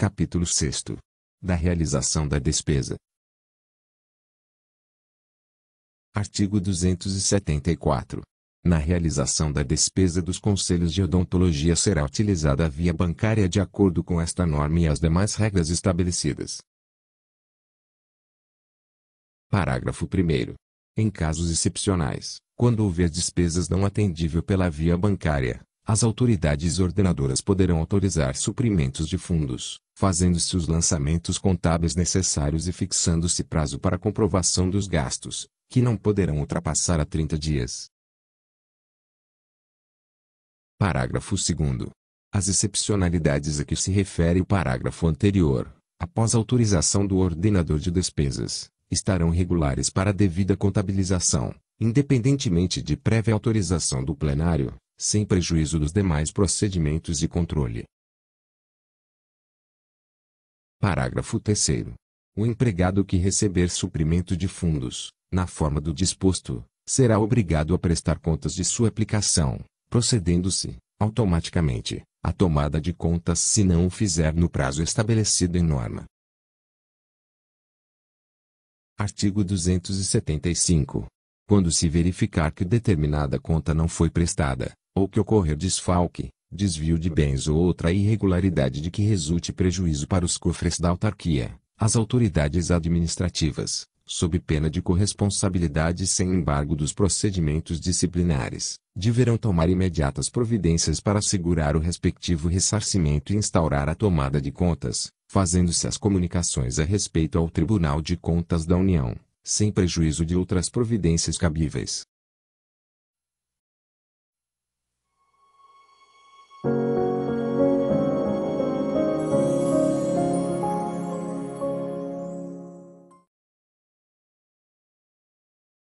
Capítulo 6 Da realização da despesa. Artigo 274. Na realização da despesa dos conselhos de odontologia será utilizada a via bancária de acordo com esta norma e as demais regras estabelecidas. Parágrafo 1. Em casos excepcionais, quando houver despesas não atendível pela via bancária, as autoridades ordenadoras poderão autorizar suprimentos de fundos, fazendo-se os lançamentos contábeis necessários e fixando-se prazo para comprovação dos gastos, que não poderão ultrapassar a 30 dias. Parágrafo 2. As excepcionalidades a que se refere o parágrafo anterior, após autorização do ordenador de despesas, estarão regulares para a devida contabilização, independentemente de prévia autorização do plenário, sem prejuízo dos demais procedimentos de controle. Parágrafo 3 O empregado que receber suprimento de fundos, na forma do disposto, será obrigado a prestar contas de sua aplicação, procedendo-se, automaticamente, à tomada de contas se não o fizer no prazo estabelecido em norma. Artigo 275. Quando se verificar que determinada conta não foi prestada, ou que ocorrer desfalque, desvio de bens ou outra irregularidade de que resulte prejuízo para os cofres da autarquia, as autoridades administrativas, sob pena de corresponsabilidade sem embargo dos procedimentos disciplinares, deverão tomar imediatas providências para assegurar o respectivo ressarcimento e instaurar a tomada de contas, fazendo-se as comunicações a respeito ao Tribunal de Contas da União, sem prejuízo de outras providências cabíveis.